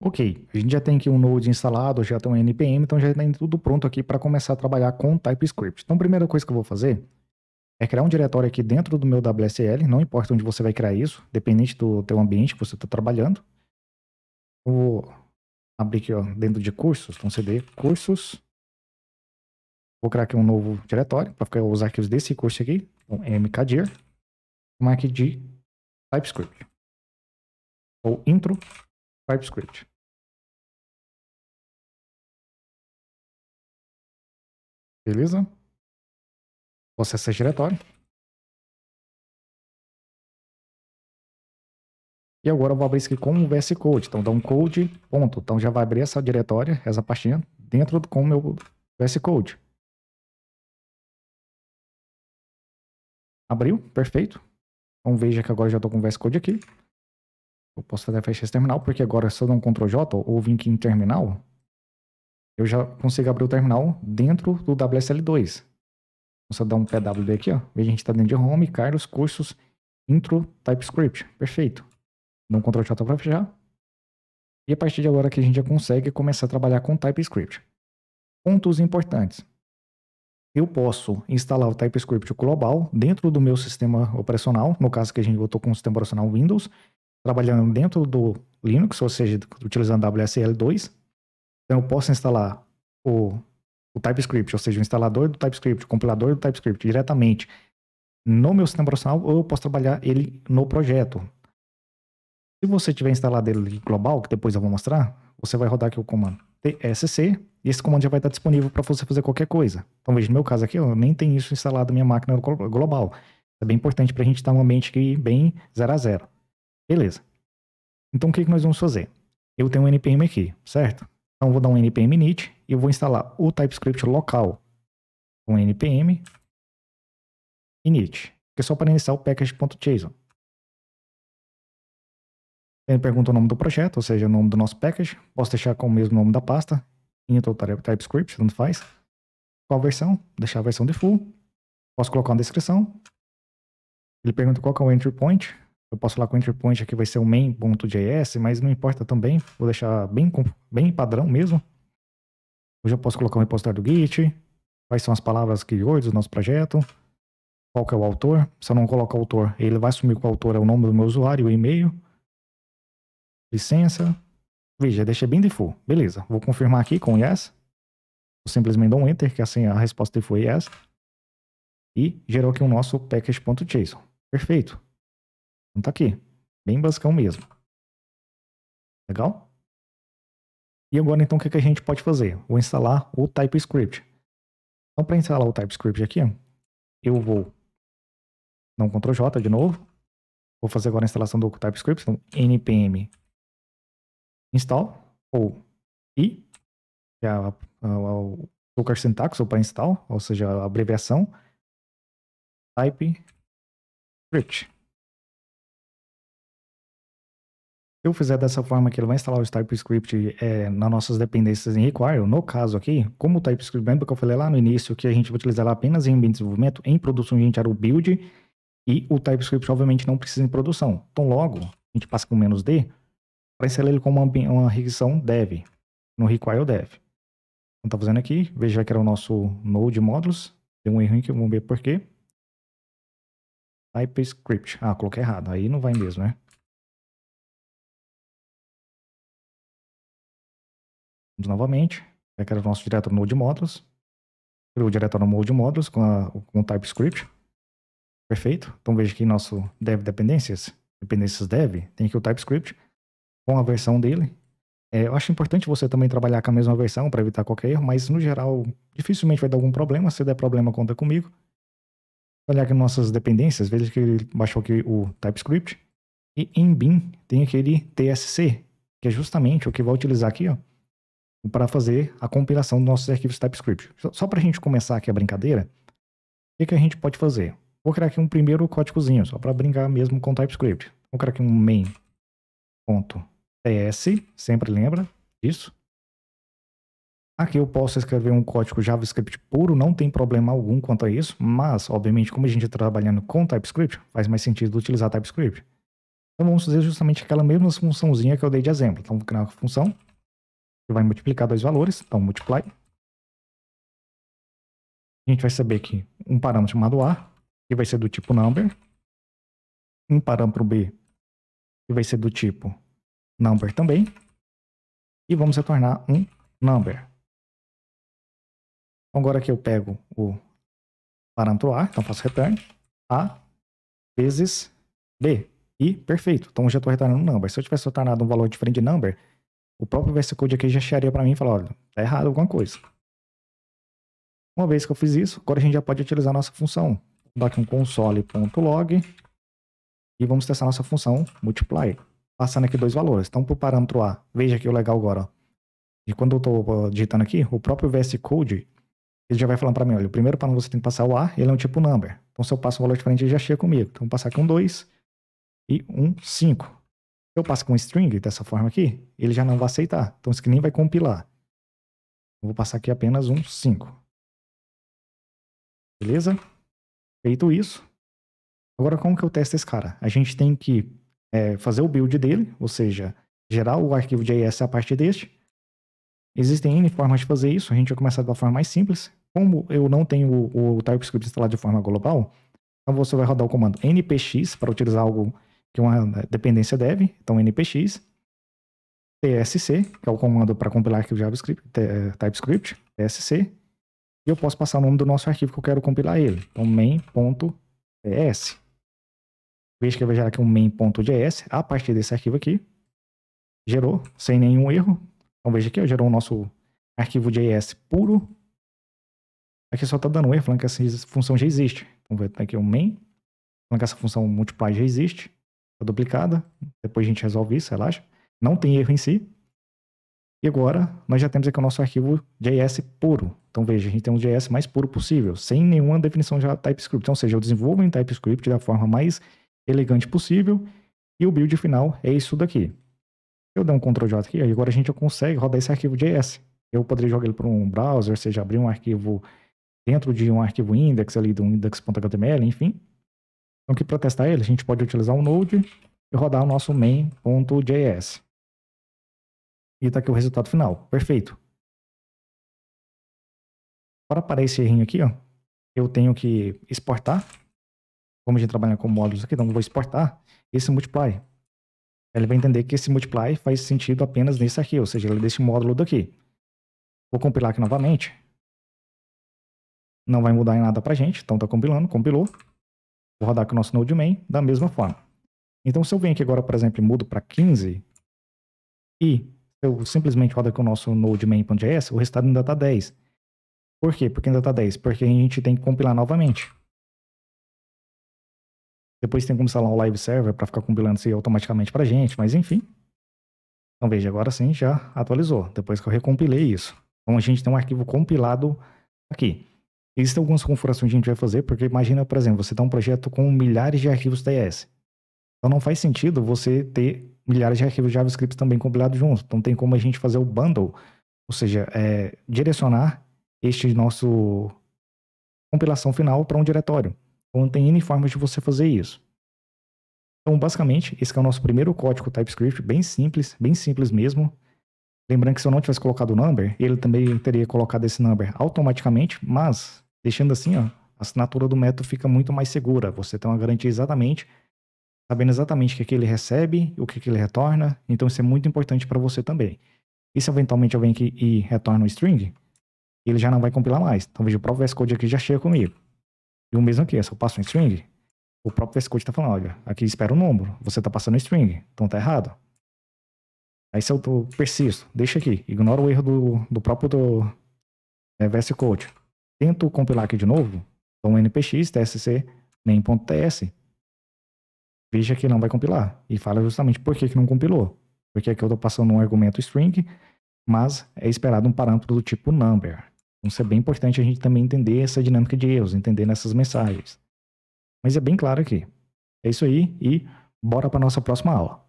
Ok, a gente já tem aqui um Node instalado, já tem um NPM, então já tem tudo pronto aqui para começar a trabalhar com TypeScript. Então a primeira coisa que eu vou fazer é criar um diretório aqui dentro do meu WSL, não importa onde você vai criar isso, dependente do teu ambiente que você está trabalhando. Vou abrir aqui ó, dentro de cursos, então cd cursos. Vou criar aqui um novo diretório para ficar os arquivos desse curso aqui, então mkdir, chamar aqui de TypeScript, ou intro TypeScript Beleza? Você acessa diretório. E agora eu vou abrir isso aqui com o VS Code. Então dá um code, ponto. Então já vai abrir essa diretória, essa pastinha, dentro com o meu VS Code. Abriu, perfeito. Então veja que agora já estou com o VS Code aqui. Eu posso fazer a fecha esse terminal, porque agora se eu dar um Ctrl J ou vim aqui em terminal, eu já consigo abrir o terminal dentro do WSL2. Se eu dar um PWD aqui, ó, veja que a gente está dentro de Home, Carlos. Cursos, Intro, TypeScript. Perfeito. Dá um Ctrl J para fechar. E a partir de agora que a gente já consegue começar a trabalhar com TypeScript. Pontos importantes. Eu posso instalar o TypeScript global dentro do meu sistema operacional, no caso que a gente botou com o sistema operacional Windows, trabalhando dentro do Linux, ou seja, utilizando WSL2. Então, eu posso instalar o, o TypeScript, ou seja, o instalador do TypeScript, o compilador do TypeScript diretamente no meu sistema operacional, ou eu posso trabalhar ele no projeto. Se você tiver instalado ele global, que depois eu vou mostrar, você vai rodar aqui o comando tsc, e esse comando já vai estar disponível para você fazer qualquer coisa. Então, veja, no meu caso aqui, eu nem tenho isso instalado na minha máquina global. É bem importante para a gente estar um ambiente aqui bem 0 a 0. Beleza. Então o que, que nós vamos fazer? Eu tenho um NPM aqui, certo? Então eu vou dar um NPM init e eu vou instalar o TypeScript local com NPM init, que é só para iniciar o package.json. Ele pergunta o nome do projeto, ou seja, o nome do nosso package. Posso deixar com o mesmo nome da pasta, intro TypeScript, tanto faz. Qual versão? Deixar a versão de full. Posso colocar uma descrição. Ele pergunta qual é o entry point, eu posso falar com o entry point aqui vai ser o main.js, mas não importa também, vou deixar bem, bem padrão mesmo. hoje Eu posso colocar um repositório do Git, quais são as palavras keywords do nosso projeto, qual que é o autor. Se eu não colocar o autor, ele vai assumir que o autor é o nome do meu usuário, o e-mail, licença. Veja, deixei bem default. Beleza, vou confirmar aqui com yes. Eu simplesmente dou um enter, que assim a resposta foi yes. É e gerou aqui o nosso package.json. Perfeito. Então tá aqui. Bem basicão mesmo. Legal? E agora então o que, que a gente pode fazer? Vou instalar o TypeScript. Então para instalar o TypeScript aqui, eu vou não Ctrl J de novo. Vou fazer agora a instalação do TypeScript, então npm install ou i, que é o Docker Syntax, ou para install, ou seja, a abreviação, TypeScript. eu fizer dessa forma que ele vai instalar os TypeScript é, nas nossas dependências em require, no caso aqui, como o TypeScript, lembra que eu falei lá no início que a gente vai utilizar apenas em ambiente de desenvolvimento, em produção a gente era o build, e o TypeScript obviamente não precisa em produção. Então logo, a gente passa com menos D, para instalar ele como uma, uma requisição dev, no require dev. Então tá fazendo aqui, veja que era o nosso node módulos, deu um erro aqui, vamos ver por quê. TypeScript, ah, coloquei errado, aí não vai mesmo, né? novamente. Vai né, que era o nosso diretor Node Modules. Criou é o diretório Node Modules com, a, com o TypeScript. Perfeito. Então veja que nosso dev dependências, dependências dev, tem aqui o TypeScript com a versão dele. É, eu acho importante você também trabalhar com a mesma versão para evitar qualquer erro, mas no geral dificilmente vai dar algum problema. Se der problema, conta comigo. Olhar aqui nossas dependências, veja que ele baixou aqui o TypeScript. E em BIM tem aquele TSC, que é justamente o que vai utilizar aqui, ó para fazer a compilação dos nossos arquivos TypeScript. Só para a gente começar aqui a brincadeira, o que, que a gente pode fazer? Vou criar aqui um primeiro códigozinho, só para brincar mesmo com TypeScript. Vou criar aqui um main.ts, sempre lembra disso. Aqui eu posso escrever um código JavaScript puro, não tem problema algum quanto a isso, mas, obviamente, como a gente está trabalhando com TypeScript, faz mais sentido utilizar TypeScript. Então vamos fazer justamente aquela mesma funçãozinha que eu dei de exemplo. Então vou criar uma função vai multiplicar dois valores, então multiply. A gente vai saber que um parâmetro chamado A, que vai ser do tipo number, um parâmetro B, que vai ser do tipo number também, e vamos retornar um number. Então agora que eu pego o parâmetro A, então faço return, A vezes B. E perfeito, então já estou retornando um number. Se eu tivesse retornado um valor diferente de number, o próprio VS Code aqui já chegaria para mim e falar, olha, tá errado alguma coisa. Uma vez que eu fiz isso, agora a gente já pode utilizar a nossa função. Vou dar aqui um console.log e vamos testar a nossa função multiply, passando aqui dois valores. Então, para o parâmetro A, veja aqui o legal agora. Ó. E quando eu estou digitando aqui, o próprio VS Code, ele já vai falando para mim, olha, o primeiro parâmetro você tem que passar o A, ele é um tipo number. Então, se eu passo um valor diferente, ele já chega comigo. Então, vou passar aqui um 2 e um 5 eu passo com string dessa forma aqui, ele já não vai aceitar. Então, isso que nem vai compilar. Eu vou passar aqui apenas um 5. Beleza? Feito isso. Agora, como que eu testo esse cara? A gente tem que é, fazer o build dele, ou seja, gerar o arquivo JS a partir deste. Existem N formas de fazer isso. A gente vai começar da forma mais simples. Como eu não tenho o, o TypeScript instalado de forma global, então você vai rodar o comando npx para utilizar algo que é uma dependência dev, então npx, tsc, que é o comando para compilar arquivo JavaScript, é, TypeScript, tsc, e eu posso passar o nome do nosso arquivo que eu quero compilar ele, então main.ts. Veja que vai gerar aqui um main.js a partir desse arquivo aqui, gerou sem nenhum erro, então veja aqui, gerou o nosso arquivo JS puro, aqui só está dando um erro falando que essa função já existe, então vai aqui o um main, falando que essa função multiply já existe, Tá duplicada. Depois a gente resolve isso, relaxa. Não tem erro em si. E agora nós já temos aqui o nosso arquivo JS puro. Então veja, a gente tem um JS mais puro possível, sem nenhuma definição de TypeScript. Então, ou seja, eu desenvolvo em TypeScript da forma mais elegante possível. E o build final é isso daqui. Eu dou um Ctrl J aqui, agora a gente já consegue rodar esse arquivo JS. Eu poderia jogar ele para um browser, seja abrir um arquivo dentro de um arquivo index ali do index.html, enfim. Então, aqui para testar ele, a gente pode utilizar o um Node e rodar o nosso main.js. E está aqui o resultado final. Perfeito. Para parar esse errinho aqui, ó, eu tenho que exportar. Como a gente trabalha com módulos aqui, então eu vou exportar esse multiply. Ele vai entender que esse multiply faz sentido apenas nesse aqui, ou seja, ele é desse módulo daqui. Vou compilar aqui novamente. Não vai mudar em nada pra gente, então tá compilando, compilou rodar com o nosso Node main da mesma forma. Então, se eu venho aqui agora, por exemplo, e mudo para 15, e eu simplesmente rodo com o nosso Node main.js, o resultado ainda está 10. Por quê? Porque ainda está 10? Porque a gente tem que compilar novamente. Depois tem que instalar um live server para ficar compilando isso automaticamente para a gente, mas enfim. Então veja, agora sim já atualizou, depois que eu recompilei isso. Então a gente tem um arquivo compilado aqui. Existem algumas configurações que a gente vai fazer, porque imagina, por exemplo, você tem um projeto com milhares de arquivos TS. Então não faz sentido você ter milhares de arquivos JavaScript também compilados juntos. Então tem como a gente fazer o bundle, ou seja, é, direcionar este nosso compilação final para um diretório. Então tem N formas de você fazer isso. Então basicamente, esse é o nosso primeiro código TypeScript, bem simples, bem simples mesmo. Lembrando que se eu não tivesse colocado o number, ele também teria colocado esse number automaticamente, mas Deixando assim, ó, a assinatura do método fica muito mais segura. Você tem uma garantia exatamente, sabendo exatamente o que, que ele recebe, o que, que ele retorna. Então isso é muito importante para você também. E se eventualmente alguém aqui e retorna o string, ele já não vai compilar mais. Então veja, o próprio VS Code aqui já chega comigo. E o mesmo aqui, se eu passo um string, o próprio VS Code está falando, olha, aqui espera o um número, você está passando um string, então tá errado. Aí se eu tô, persisto, deixa aqui, ignora o erro do, do próprio do, é, VS Code tento compilar aqui de novo. Então, npx, tsc, main.ts. Veja que não vai compilar. E fala justamente por que, que não compilou. Porque aqui eu estou passando um argumento string, mas é esperado um parâmetro do tipo number. Então, isso é bem importante a gente também entender essa dinâmica de erros, entender essas mensagens. Mas é bem claro aqui. É isso aí e bora para nossa próxima aula.